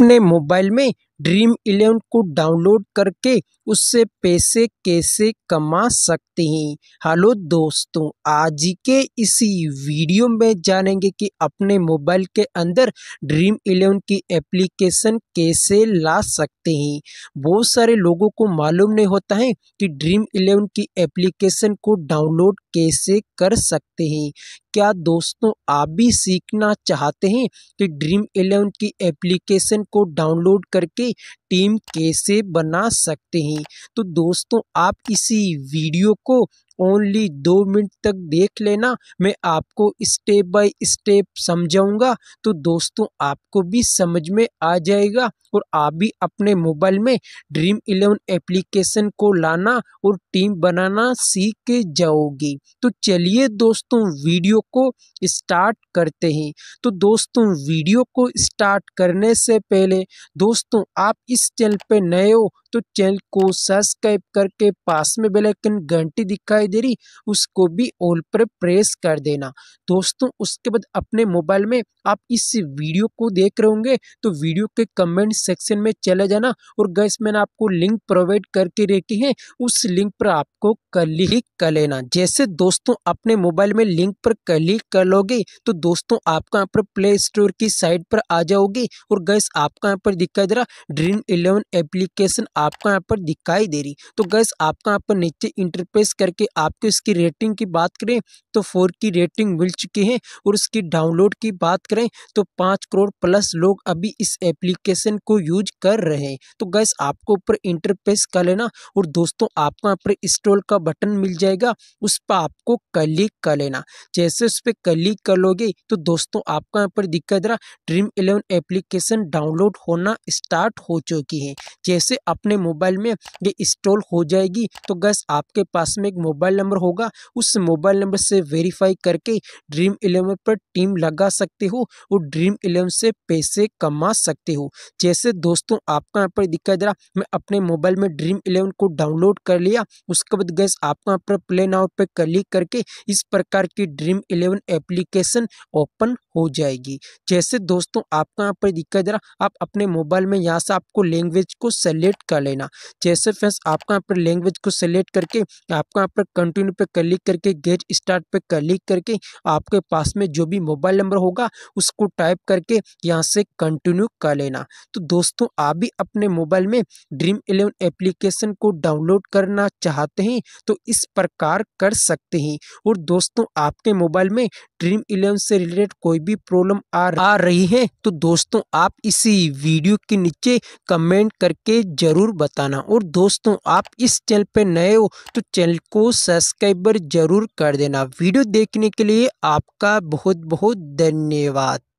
अपने मोबाइल में Dream eleven को डाउनलोड करके उससे पैसे कैसे कमा सकते हैं हेलो दोस्तों आज के इसी वीडियो में जानेंगे कि अपने मोबाइल के अंदर ड्रीम इलेवन की एप्लीकेशन कैसे ला सकते हैं बहुत सारे लोगों को मालूम नहीं होता है कि ड्रीम इलेवन की एप्लीकेशन को डाउनलोड कैसे कर सकते हैं क्या दोस्तों आप भी सीखना चाहते हैं कि ड्रीम इलेवन की एप्लीकेशन को डाउनलोड करके टीम कैसे बना सकते हैं तो दोस्तों आप इसी वीडियो को ओनली दो मिनट तक देख लेना मैं आपको स्टेप बाय स्टेप समझाऊंगा तो दोस्तों आपको भी समझ में आ जाएगा और आप भी अपने मोबाइल में ड्रीम इलेवन एप्लीकेशन को लाना और टीम बनाना सीख के जाओगी तो चलिए दोस्तों वीडियो को स्टार्ट करते हैं तो दोस्तों वीडियो को स्टार्ट करने से पहले दोस्तों आप इस चैनल पर नए हो तो चैनल को सब्सक्राइब करके पास में बेलाइकन घंटी दिखाई दे रही उसको भी ऑल पर प्रेस कर देना दोस्तों उसके बाद अपने मोबाइल में आप इस वीडियो को देख रहे होंगे तो वीडियो के कमेंट सेक्शन में चले जाना और गैस मैंने आपको लिंक प्रोवाइड करके रखी है उस लिंक पर आपको क्लिक कर लेना जैसे दोस्तों अपने मोबाइल में लिंक पर क्लिक कर लोगे तो दोस्तों आपका यहाँ पर प्ले स्टोर की साइट पर आ जाओगे और गैस आपका यहाँ पर दिखाई दे रहा ड्रीम इलेवन एप्लीकेशन आप आपको यहाँ पर दिखाई दे रही तो गैस आपका यहाँ पर नीचे इंटरप्रेस करके आपको इसकी रेटिंग की बात करें तो फोर की रेटिंग मिल चुकी है और इसकी डाउनलोड की बात करें तो पाँच करोड़ प्लस लोग अभी इस एप्लीकेशन को यूज कर रहे हैं तो गैस आपको ऊपर इंटरप्रेस कर लेना और दोस्तों आपको यहाँ पर इंस्टॉल का बटन मिल जाएगा उस पर आपको क्लिक कर लेना जैसे उस पर क्लिक कर लोगे तो दोस्तों आपको यहाँ पर दिक्कत रहा ड्रीम इलेवन एप्लीकेशन डाउनलोड होना स्टार्ट हो चुकी है जैसे अपने अपने मोबाइल में ये इंस्टॉल हो जाएगी तो गैस आपके पास में एक मोबाइल नंबर होगा उस मोबाइल नंबर से वेरीफाई करके ड्रीम इलेवन पर टीम लगा सकते हो और ड्रीम इलेवन से पैसे कमा सकते हो जैसे दोस्तों आपका यहाँ पर दिखाई दे रहा मैं अपने मोबाइल में ड्रीम इलेवन को डाउनलोड कर लिया उसके बाद गैस आपका यहाँ पर प्ले नाउ पर क्लिक करके इस प्रकार की ड्रीम इलेवन एप्लीकेशन ओपन हो जाएगी जैसे दोस्तों आपका यहाँ पर दिखाई दे रहा आप अपने मोबाइल में यहाँ से आपको लैंग्वेज को सेलेक्ट कर कर लेना जैसे फ्रेंड्स आपको यहाँ पर लैंग्वेज को सिलेक्ट करके आपको यहाँ पर कंटिन्यू पे क्लिक करके गेट स्टार्ट पे क्लिक करके आपके पास में जो भी मोबाइल नंबर होगा उसको टाइप करके यहाँ से कंटिन्यू कर लेना तो दोस्तों आप भी अपने मोबाइल में ड्रीम इलेवन एप्लीकेशन को डाउनलोड करना चाहते हैं तो इस प्रकार कर सकते हैं और दोस्तों आपके मोबाइल में ड्रीम इलेवन से रिलेटेड कोई भी प्रॉब्लम आ, आ रही है तो दोस्तों आप इसी वीडियो के नीचे कमेंट करके जरूर बताना और दोस्तों आप इस चैनल पे नए हो तो चैनल को सब्सक्राइबर जरूर कर देना वीडियो देखने के लिए आपका बहुत बहुत धन्यवाद